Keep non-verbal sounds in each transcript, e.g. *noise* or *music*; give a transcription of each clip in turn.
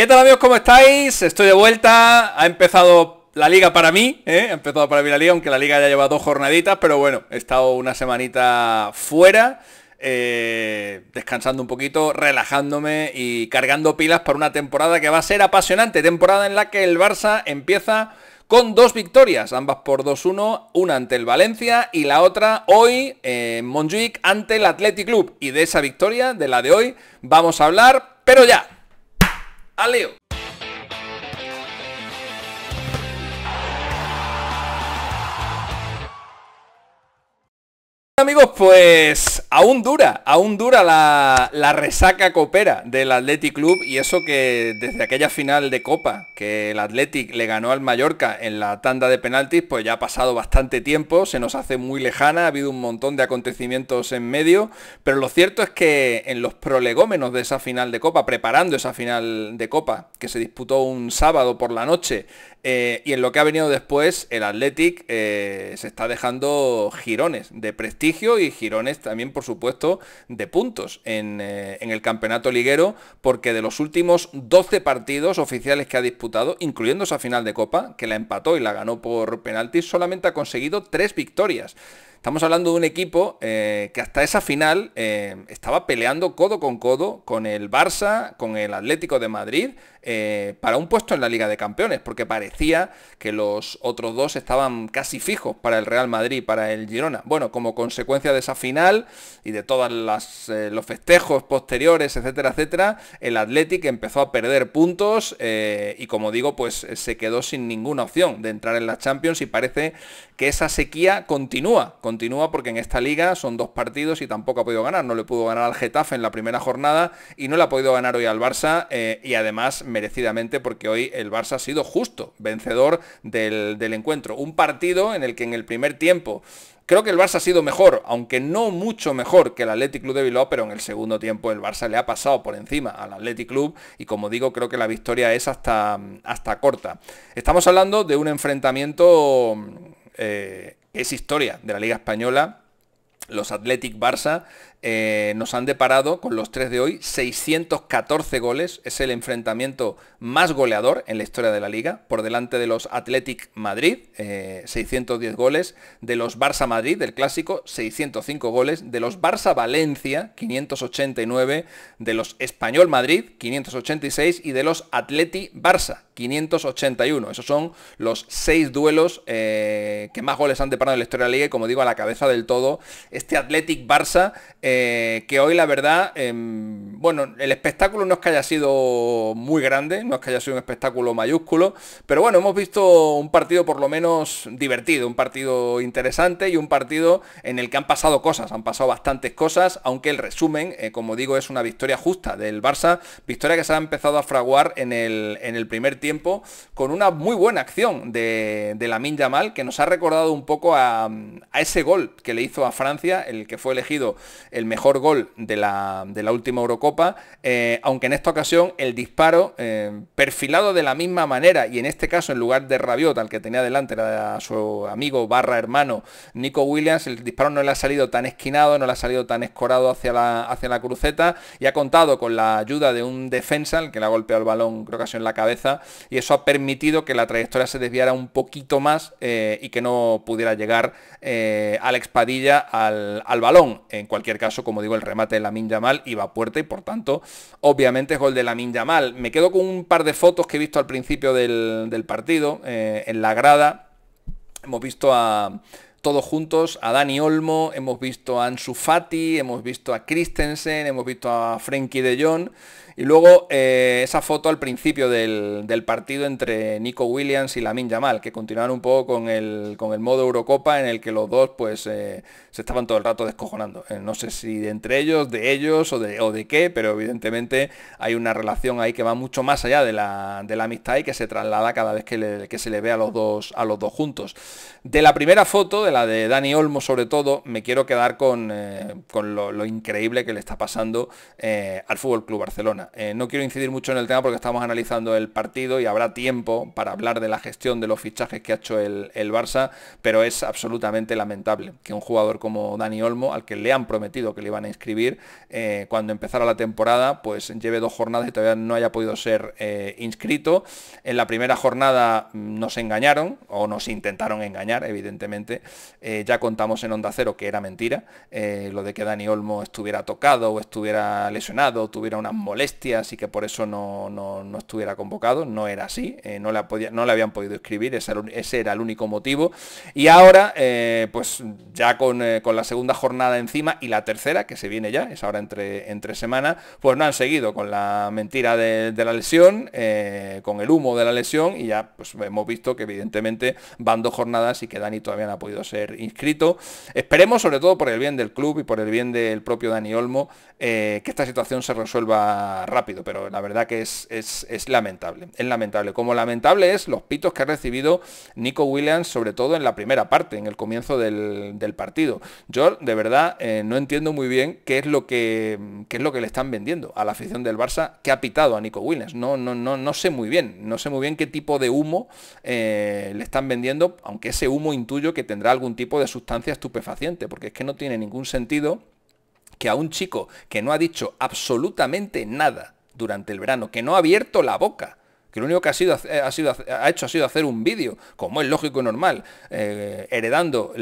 ¿Qué tal amigos? ¿Cómo estáis? Estoy de vuelta. Ha empezado la liga para mí, ¿eh? ha empezado para mí la liga, aunque la liga ya lleva dos jornaditas, pero bueno, he estado una semanita fuera. Eh, descansando un poquito, relajándome y cargando pilas para una temporada que va a ser apasionante, temporada en la que el Barça empieza con dos victorias, ambas por 2-1, una ante el Valencia y la otra hoy en Montjuic ante el Athletic Club. Y de esa victoria, de la de hoy, vamos a hablar, pero ya, Valeu! Amigos, pues aún dura, aún dura la, la, resaca copera del Athletic Club y eso que desde aquella final de Copa que el Athletic le ganó al Mallorca en la tanda de penaltis, pues ya ha pasado bastante tiempo, se nos hace muy lejana, ha habido un montón de acontecimientos en medio, pero lo cierto es que en los prolegómenos de esa final de Copa, preparando esa final de Copa que se disputó un sábado por la noche, eh, y en lo que ha venido después, el Athletic eh, se está dejando girones de prestigio y girones también, por supuesto, de puntos en, eh, en, el campeonato liguero, porque de los últimos 12 partidos oficiales que ha disputado, incluyendo esa final de Copa, que la empató y la ganó por penaltis, solamente ha conseguido tres victorias. Estamos hablando de un equipo eh, que hasta esa final eh, estaba peleando codo con codo con el Barça, con el Atlético de Madrid, eh, para un puesto en la Liga de Campeones, porque parecía que los otros dos estaban casi fijos para el Real Madrid, para el Girona. Bueno, como consecuencia de esa final y de todos los festejos posteriores, etcétera, etcétera, el Atlético empezó a perder puntos y como digo, pues se quedó sin ninguna opción de entrar en la Champions y parece que esa sequía continúa continúa porque en esta liga son dos partidos y tampoco ha podido ganar. No le pudo ganar al Getafe en la primera jornada y no le ha podido ganar hoy al Barça eh, y además merecidamente porque hoy el Barça ha sido justo vencedor del, encuentro. Un partido en el que en el primer tiempo Creo que el Barça ha sido mejor, aunque no mucho mejor que el Athletic Club de Bilbao, pero en el segundo tiempo el Barça le ha pasado por encima al Athletic Club y como digo, creo que la victoria es hasta, hasta corta. Estamos hablando de un enfrentamiento eh, es historia de la Liga Española, los Athletic Barça eh, nos han deparado con los tres de hoy 614 goles. Es el enfrentamiento más goleador en la historia de la liga, por delante de los Athletic Madrid, 610 eh, goles, de los Barça Madrid, del clásico, 605 goles, de los Barça Valencia, 589, de los Español Madrid, 586 y de los Atleti Barça, 581. Esos son los seis duelos eh, que más goles han deparado en la historia de la liga y como digo, a la cabeza del todo, este Athletic Barça... Eh, que hoy la verdad, em, bueno, el espectáculo no es que haya sido muy grande, no es que haya sido un espectáculo mayúsculo, pero bueno, hemos visto un partido por lo menos divertido, un partido interesante y un partido en el que han pasado cosas, han pasado bastantes cosas, aunque el resumen, eh, como digo, es una victoria justa del Barça, victoria que se ha empezado a fraguar en el, en el primer tiempo con una muy buena acción de, de Lamin mal que nos ha recordado un poco a, ese gol que le hizo a Francia, el que fue elegido mejor gol de la, de la última Eurocopa, eh, aunque en esta ocasión el disparo eh, perfilado de la misma manera y en este caso en lugar de Rabiot, al que tenía delante era a su amigo barra hermano Nico Williams, el disparo no le ha salido tan esquinado, no le ha salido tan escorado hacia la, hacia la cruceta y ha contado con la ayuda de un defensa, el que le ha golpeado el balón creo que ha en la cabeza y eso ha permitido que la trayectoria se desviara un poquito más eh, y que no pudiera llegar a la al, al balón. En cualquier caso, como digo, el remate de la minja mal iba a puerta y por tanto, obviamente es gol de la Minja mal Me quedo con un par de fotos que he visto al principio del, partido, eh, en la grada. Hemos visto a todos juntos, a Dani Olmo, hemos visto a Ansu Fati, hemos visto a Christensen, hemos visto a Frenkie de Jong. Y luego eh, esa foto al principio del, partido entre Nico Williams y Lamin Yamal, que continuaron un poco con el, con el modo Eurocopa en el que los dos pues eh, se estaban todo el rato descojonando. Eh, no sé si de entre ellos, de ellos o de, o de qué, pero evidentemente hay una relación ahí que va mucho más allá de la, de la amistad y que se traslada cada vez que, que se le ve a los dos, a los dos juntos. De la primera foto, la de Dani Olmo sobre todo, me quiero quedar con, eh, lo, increíble que le está pasando eh, al Fútbol Club Barcelona. Eh, no quiero incidir mucho en el tema porque estamos analizando el partido y habrá tiempo para hablar de la gestión de los fichajes que ha hecho el, el Barça, pero es absolutamente lamentable que un jugador como Dani Olmo, al que le han prometido que le iban a inscribir, cuando empezara la temporada, pues lleve dos jornadas y todavía no haya podido ser inscrito. En la primera jornada mm, nos engañaron o nos intentaron engañar, evidentemente. Eh, ya contamos en Onda Cero que era mentira, eh, lo de que Dani Olmo estuviera tocado o estuviera lesionado, o tuviera unas molestias y que por eso no, estuviera convocado, no era así, eh, no, la podía, no le habían podido escribir, ese, era el único motivo. Y ahora, pues ya con, la segunda jornada encima y la tercera, que se viene ya, es ahora entre, entre semana, pues no han seguido con la mentira de, la lesión, con el humo de la lesión y ya pues hemos visto que evidentemente van dos jornadas y que Dani todavía no ha podido ser inscrito. Esperemos, sobre todo por el bien del club y por el bien del propio Dani Olmo, eh, que esta situación se resuelva rápido, pero la verdad que es, es, lamentable. Es lamentable. Como lamentable es los pitos que ha recibido Nico Williams, sobre todo en la primera parte, en el comienzo del, partido. Yo, de verdad, eh, no entiendo muy bien qué es lo que qué es lo que le están vendiendo a la afición del Barça que ha pitado a Nico Williams. No, no, no, no sé muy bien, no sé muy bien qué tipo de humo eh, le están vendiendo, aunque ese humo intuyo que tendrá algún tipo de sustancia estupefaciente, porque es que no tiene ningún sentido que a un chico que no ha dicho absolutamente nada durante el verano, que no ha abierto la boca, que lo único que ha, sido, ha, hecho ha sido hacer un vídeo, como es lógico y normal, eh, heredando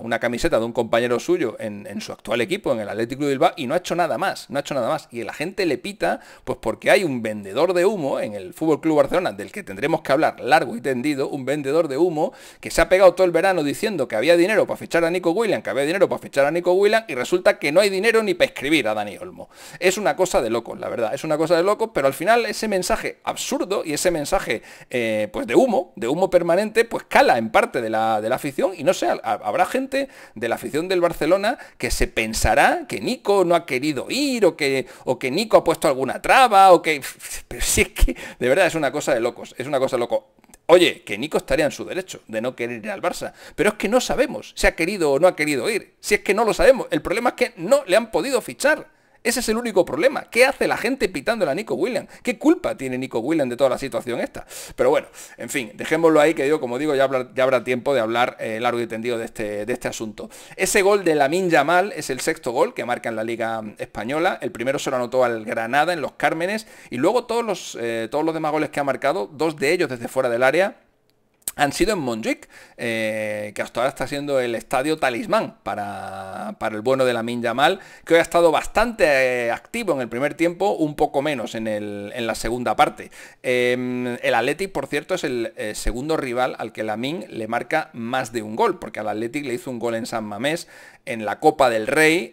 una camiseta de un compañero suyo en, su actual equipo, en el Atlético de Bilbao, y no ha hecho nada más, no ha hecho nada más. Y la gente le pita, pues porque hay un vendedor de humo en el FC Barcelona, del que tendremos que hablar largo y tendido, un vendedor de humo que se ha pegado todo el verano diciendo que había dinero para fichar a Nico William, que había dinero para fichar a Nico William, y resulta que no hay dinero ni para escribir a Dani Olmo. Es una cosa de locos, la verdad, es una cosa de locos, pero al final ese mensaje absurdo ese mensaje eh, pues de humo, de humo permanente, pues cala en parte de la, afición y no sé, habrá gente de la afición del Barcelona que se pensará que Nico no ha querido ir o que, o que Nico ha puesto alguna traba o que... *laughs* Pero si es que de verdad es una cosa de locos, es una cosa loco. Oye, que Nico estaría en su derecho de no querer ir al Barça, pero es que no sabemos si ha querido o no ha querido ir. Si es que no lo sabemos, el problema es que no le han podido fichar. Ese es el único problema. ¿Qué hace la gente pitándole a Nico Williams? ¿Qué culpa tiene Nico Williams de toda la situación esta? Pero bueno, en fin, dejémoslo ahí, que yo, como digo, ya, habrá, ya tiempo de hablar eh, largo y tendido este, de este, asunto. Ese gol de Lamin Mal es el sexto gol que marca en la Liga Española. El primero se lo anotó al Granada en los Cármenes. Y luego todos eh, todos los demás goles que ha marcado, dos de ellos desde fuera del área han sido en Monjuic, eh, que hasta ahora está siendo el estadio talismán para, el bueno de la Yamal, que hoy ha estado bastante eh, activo en el primer tiempo, un poco menos en, la segunda parte. Em, el Athletic, por cierto, es el eh, segundo rival al que min le marca más de un gol, porque al Athletic le hizo un gol en San Mamés en la Copa del Rey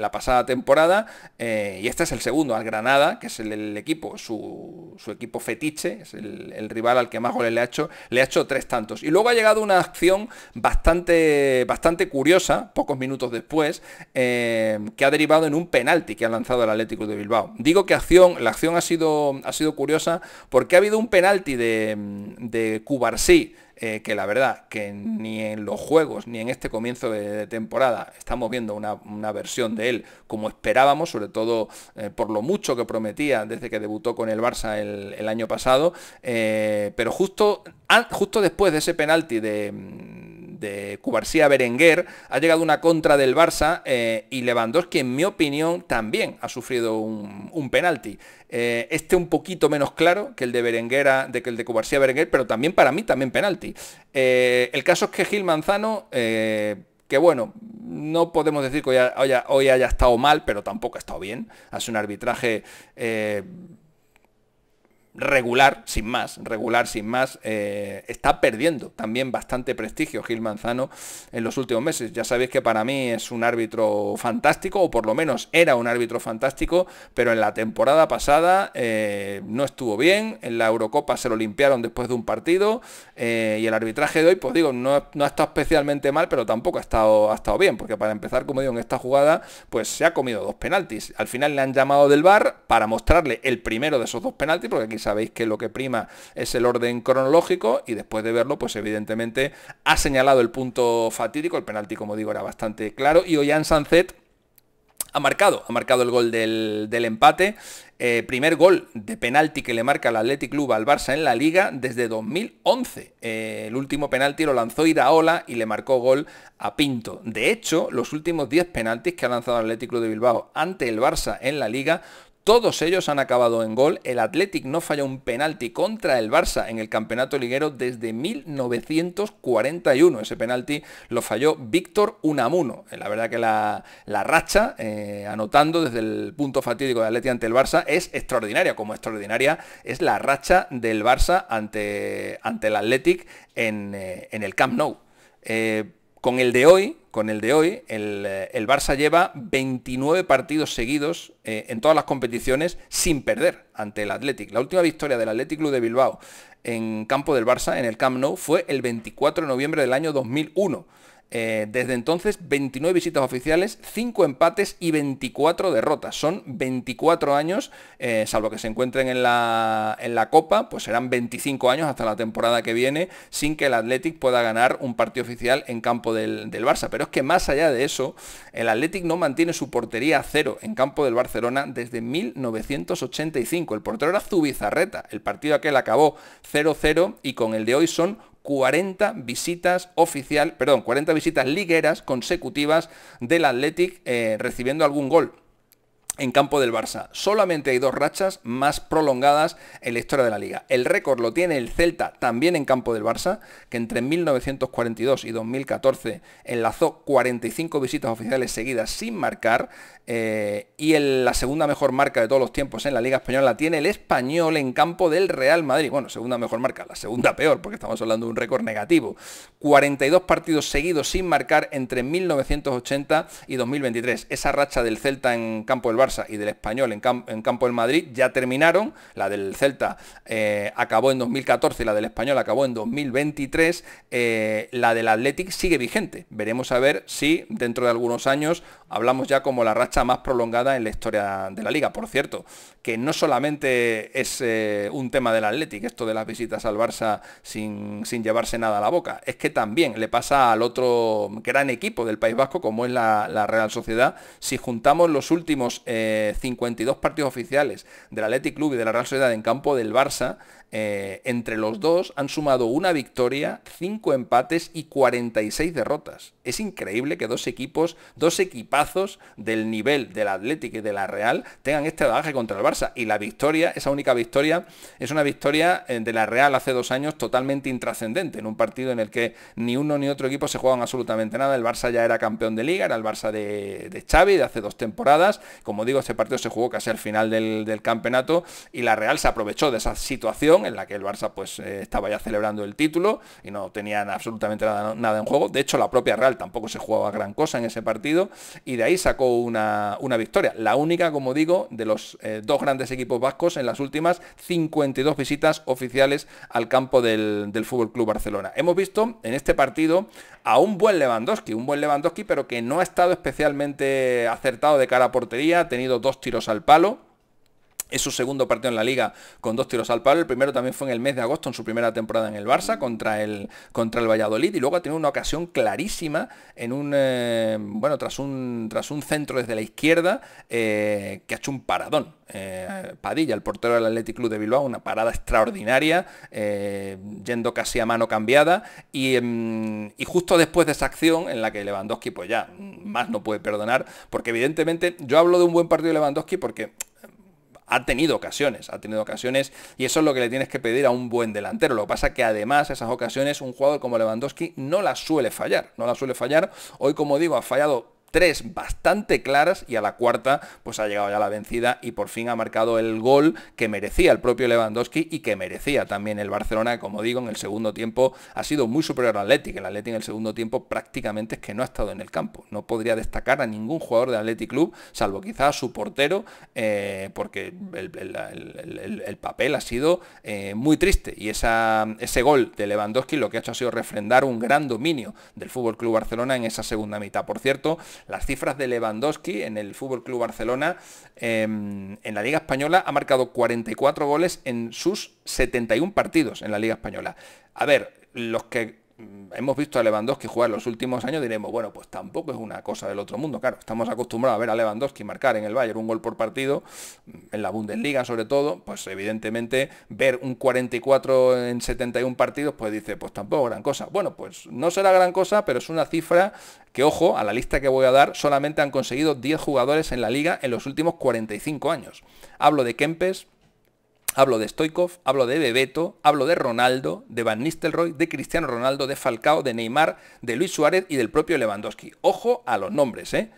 la pasada temporada, y este es el segundo, al Granada, que es el, equipo, su, equipo fetiche, es el, rival al que más goles le ha hecho, le hecho tres tantos. Y luego ha llegado una acción bastante, bastante curiosa, pocos minutos después, eh, que ha derivado en un penalti que ha lanzado el Atlético de Bilbao. Digo que acción, la acción ha sido, ha sido curiosa porque ha habido un penalti de, de Cubarsí eh, que la verdad que mm. ni en los juegos ni en este comienzo de, temporada estamos viendo una, versión de él como esperábamos, sobre todo eh, por lo mucho que prometía desde que debutó con el Barça el, año pasado, eh, pero justo, justo después de ese penalti de de Cubarsía Berenguer, ha llegado una contra del Barça eh, y Lewandowski, en mi opinión, también ha sufrido un, penalti. Eh, este un poquito menos claro que el de de que el de Cubarsía Berenguer, pero también para mí también penalti. Eh, el caso es que Gil Manzano que bueno, no podemos decir que hoy haya, estado mal, pero tampoco ha estado bien. Hace un arbitraje regular, sin más, regular, sin más, eh, está perdiendo también bastante prestigio Gil Manzano en los últimos meses. Ya sabéis que para mí es un árbitro fantástico, o por lo menos era un árbitro fantástico, pero en la temporada pasada eh, no estuvo bien, en la Eurocopa se lo limpiaron después de un partido, eh, y el arbitraje de hoy, pues digo, no, no, ha estado especialmente mal, pero tampoco ha estado, ha estado bien, porque para empezar, como digo, en esta jugada, pues se ha comido dos penaltis. Al final le han llamado del bar para mostrarle el primero de esos dos penaltis, porque aquí sabéis que lo que prima es el orden cronológico y después de verlo, pues evidentemente ha señalado el punto fatídico, el penalti como digo era bastante claro y Ollán Sancet ha marcado, ha marcado el gol del, empate. Eh, primer gol de penalti que le marca el Athletic Club al Barça en la Liga desde 2011. Eh, el último penalti lo lanzó Iraola y le marcó gol a Pinto. De hecho, los últimos 10 penaltis que ha lanzado el Athletic Club de Bilbao ante el Barça en la Liga todos ellos han acabado en gol. El Athletic no falló un penalti contra el Barça en el campeonato liguero desde 1941. Ese penalti lo falló Víctor Unamuno. Eh, la verdad que la, racha, eh, anotando desde el punto fatídico de Athletic ante el Barça, es extraordinaria. Como extraordinaria es la racha del Barça ante, ante el Athletic en, eh, el Camp Nou. Con el de hoy, con el de hoy, el, eh, Barça lleva 29 partidos seguidos eh, en todas las competiciones sin perder ante el Athletic. La última victoria del Athletic Club de Bilbao en campo del Barça, en el Camp Nou, fue el 24 de noviembre del año 2001. Eh, desde entonces, 29 visitas oficiales, 5 empates y 24 derrotas. Son 24 años, eh, salvo que se encuentren en la, Copa, pues serán 25 años hasta la temporada que viene sin que el Athletic pueda ganar un partido oficial en campo del, del Barça. Pero es que más allá de eso, el Athletic no mantiene su portería a cero en campo del Barcelona desde 1985. El portero era Zubizarreta. El partido aquel acabó 0-0 y con el de hoy son 40 visitas oficial, perdón, 40 visitas ligueras consecutivas del Athletic eh, recibiendo algún gol en campo del Barça. Solamente hay dos rachas más prolongadas en la historia de la liga. El récord lo tiene el Celta también en campo del Barça, que entre 1942 y 2014 enlazó 45 visitas oficiales seguidas sin marcar. Eh, y la segunda mejor marca de todos los tiempos en la Liga Española la tiene el español en campo del Real Madrid. Bueno, segunda mejor marca, la segunda peor, porque estamos hablando de un récord negativo. 42 partidos seguidos sin marcar entre 1980 y 2023. Esa racha del Celta en campo del Barça y del Español en, campo en campo del Madrid ya terminaron. La del Celta eh, acabó en 2014 la del Español acabó en 2023. Eh, la del Athletic sigue vigente. Veremos a ver si dentro de algunos años hablamos ya como la racha más prolongada en la historia de la liga. Por cierto, que no solamente es eh, un tema del Athletic, esto de las visitas al Barça sin, sin llevarse nada a la boca, es que también le pasa al otro gran equipo del País Vasco como es la Real Sociedad. Si juntamos los últimos 52 eh, partidos oficiales del Athletic Club y de la Real Sociedad en campo del Barça, eh, entre los dos han sumado una victoria, cinco empates y 46 derrotas. Es increíble que dos equipos, dos equipazos del nivel del Atlético y de la Real tengan este bagaje contra el Barça. Y la victoria, esa única victoria, es una victoria eh, de la Real hace dos años totalmente intrascendente, en un partido en el que ni uno ni otro equipo se jugaban absolutamente nada. El Barça ya era campeón de liga, era el Barça de, Chávez Xavi de hace dos temporadas. Como digo, este partido se jugó casi al final del campeonato y la Real se aprovechó de esa situación en la que el Barça pues eh, estaba ya celebrando el título y no tenían absolutamente nada, en juego. De hecho, la propia Real tampoco se jugaba gran cosa en ese partido y de ahí sacó una, victoria. La única, como digo, de los eh, dos grandes equipos vascos en las últimas 52 visitas oficiales al campo del, del Fútbol Club Barcelona. Hemos visto en este partido a un buen Lewandowski, un buen Lewandowski, pero que no ha estado especialmente acertado de cara a portería, ha tenido dos tiros al palo es su segundo partido en la liga con dos tiros al palo. El primero también fue en el mes de agosto en su primera temporada en el Barça contra el, contra el Valladolid. Y luego ha tenido una ocasión clarísima en un. Eh, bueno, tras un, tras un centro desde la izquierda eh, que ha hecho un paradón. Eh, Padilla, el portero del Athletic Club de Bilbao, una parada extraordinaria, yendo casi a mano cambiada. Y, em, y, justo después de esa acción en la que Lewandowski, pues ya, más no puede perdonar, porque evidentemente yo hablo de un buen partido de Lewandowski porque ha tenido ocasiones, ha tenido ocasiones y eso es lo que le tienes que pedir a un buen delantero. Lo que pasa que además esas ocasiones un jugador como Lewandowski no las suele fallar, no las suele fallar. Hoy como digo ha fallado tres bastante claras y a la cuarta pues ha llegado ya la vencida y por fin ha marcado el gol que merecía el propio Lewandowski y que merecía también el Barcelona, como digo en el segundo tiempo ha sido muy superior al que el Atleti en el segundo tiempo prácticamente es que no ha estado en el campo, no podría destacar a ningún jugador del Athletic Club, salvo quizá a su portero, eh, porque el, papel ha sido eh, muy triste y ese gol de Lewandowski lo que ha hecho ha sido refrendar un gran dominio del Fútbol Club Barcelona en esa segunda mitad. Por cierto, las cifras de Lewandowski en el Fútbol Club Barcelona em, en la Liga Española ha marcado 44 goles en sus 71 partidos en la Liga Española. A ver, los que Mm, hemos visto a Lewandowski jugar los últimos años, diremos, bueno, pues tampoco es una cosa del otro mundo. Claro, estamos acostumbrados a ver a Lewandowski marcar en el Bayern un gol por partido, mm, en la Bundesliga sobre todo, pues evidentemente ver un 44 en 71 partidos, pues dice, pues tampoco gran cosa. Bueno, pues no será gran cosa, pero es una cifra que, ojo, a la lista que voy a dar, solamente han conseguido 10 jugadores en la liga en los últimos 45 años. Hablo de Kempes, Hablo de Stoikov, hablo de Bebeto, hablo de Ronaldo, de Van Nistelrooy, de Cristiano Ronaldo, de Falcao, de Neymar, de Luis Suárez y del propio Lewandowski. Ojo a los nombres, ¿eh?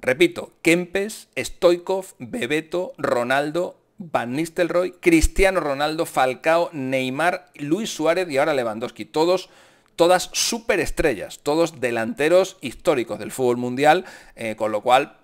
Repito, Kempes, Stoikov, Bebeto, Ronaldo, Van Nistelrooy, Cristiano Ronaldo, Falcao, Neymar, Luis Suárez y ahora Lewandowski. Todos todas superestrellas, todos delanteros históricos del fútbol mundial, eh, con lo cual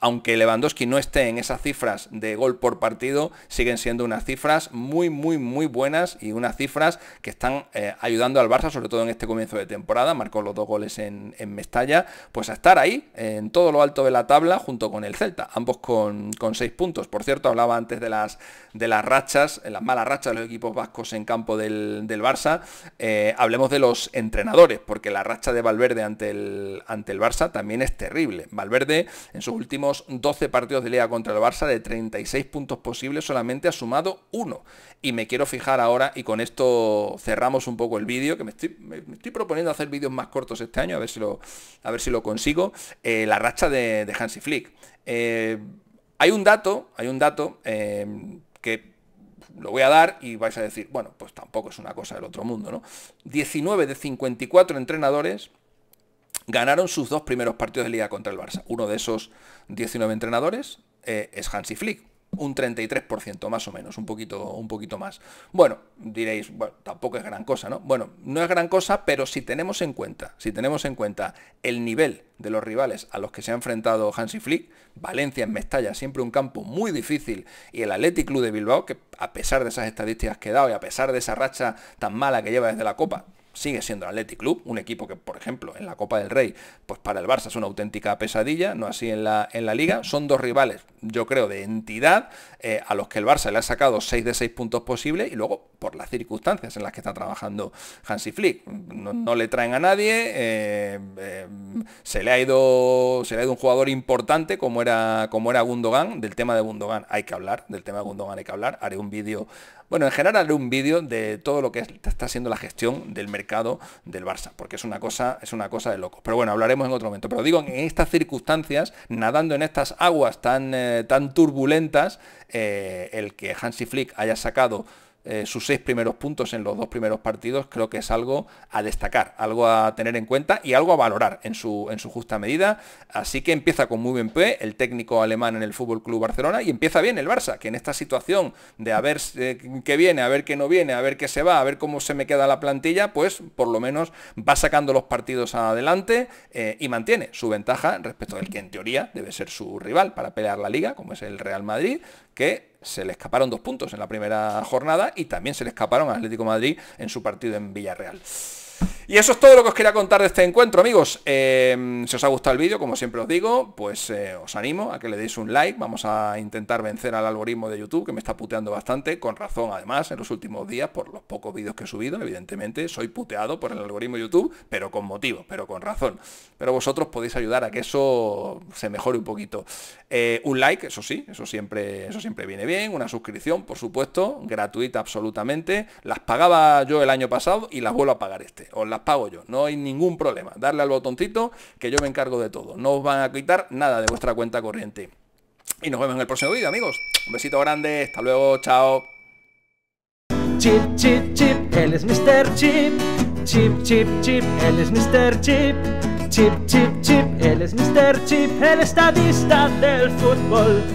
aunque Lewandowski no esté en esas cifras de gol por partido, siguen siendo unas cifras muy, muy, muy buenas y unas cifras que están eh, ayudando al Barça, sobre todo en este comienzo de temporada, marcó los dos goles en, Mestalla, pues a estar ahí, en todo lo alto de la tabla, junto con el Celta, ambos con, seis puntos. Por cierto, hablaba antes de las, de las rachas, las malas rachas de los equipos vascos en campo del, Barça, eh, hablemos de los entrenadores, porque la racha de Valverde ante el, ante el Barça también es terrible. Valverde en sus últimos 12 partidos de liga contra el Barça, de 36 puntos posibles, solamente ha sumado uno. Y me quiero fijar ahora, y con esto cerramos un poco el vídeo, que me estoy, proponiendo hacer vídeos más cortos este año, a ver si lo, a ver si lo consigo, eh, la racha de, de Hansi Flick. Eh, hay un dato, hay un dato em, que lo voy a dar y vais a decir, bueno, pues tampoco es una cosa del otro mundo, ¿no? 19 de 54 entrenadores ganaron sus dos primeros partidos de liga contra el Barça. Uno de esos 19 entrenadores eh, es Hansi Flick. Un 33% más o menos, un poquito, un poquito más. Bueno, diréis, tampoco es gran cosa, ¿no? Bueno, no es gran cosa, pero si tenemos en cuenta, si tenemos en cuenta el nivel de los rivales a los que se ha enfrentado Hansi Flick, Valencia en Mestalla, siempre un campo muy difícil, y el Athletic Club de Bilbao, que a pesar de esas estadísticas que he dado y a pesar de esa racha tan mala que lleva desde la Copa, sigue siendo el Athletic Club, un equipo que, por ejemplo, en la Copa del Rey, pues para el Barça es una auténtica pesadilla, no así en la, en la Liga. Son dos rivales, yo creo, de entidad, eh, a los que el Barça le ha sacado 6 de 6 puntos posibles y luego, por las circunstancias en las que está trabajando Hansi Flick, no, le traen a nadie, eh, eh, se, le ha ido, se ha ido un jugador importante como era, como era Gundogan, del tema de Gundogan hay que hablar, del tema de Gundogan hay que hablar, haré un vídeo, bueno, en general haré un vídeo de todo lo que está siendo la gestión del mercado del Barça, porque es una cosa, es una cosa de locos. Pero bueno, hablaremos en otro momento. Pero digo, en estas circunstancias, nadando en estas aguas tan, eh, tan turbulentas, eh, el que Hansi Flick haya sacado eh, sus seis primeros puntos en los dos primeros partidos, creo que es algo a destacar, algo a tener en cuenta y algo a valorar en su, en su justa medida. Así que empieza con muy buen P, el técnico alemán en el Fútbol Club Barcelona y empieza bien el Barça, que en esta situación de a ver eh, qué viene, a ver qué no viene, a ver qué se va, a ver cómo se me queda la plantilla, pues por lo menos va sacando los partidos adelante eh, y mantiene su ventaja respecto del que en teoría debe ser su rival para pelear la liga, como es el Real Madrid, que se le escaparon dos puntos en la primera jornada y también se le escaparon a Atlético Madrid en su partido en Villarreal. Y eso es todo lo que os quería contar de este encuentro, amigos. Eh, si os ha gustado el vídeo, como siempre os digo, pues eh, os animo a que le deis un like. Vamos a intentar vencer al algoritmo de YouTube, que me está puteando bastante, con razón además, en los últimos días, por los pocos vídeos que he subido. Evidentemente, soy puteado por el algoritmo de YouTube, pero con motivo, pero con razón. Pero vosotros podéis ayudar a que eso se mejore un poquito. Eh, un like, eso sí, eso siempre, eso siempre viene bien. Una suscripción, por supuesto, gratuita absolutamente. Las pagaba yo el año pasado y las vuelvo a pagar este. Os pago yo. No hay ningún problema. Darle al botoncito que yo me encargo de todo. No os van a quitar nada de vuestra cuenta corriente. Y nos vemos en el próximo vídeo, amigos. Un besito grande, hasta luego, chao. Chip, chip, chip, él es Mr. Chip. Chip, chip, chip, él es Mr. Chip. Chip, chip, chip, él es Mr. Chip, el estadista del fútbol.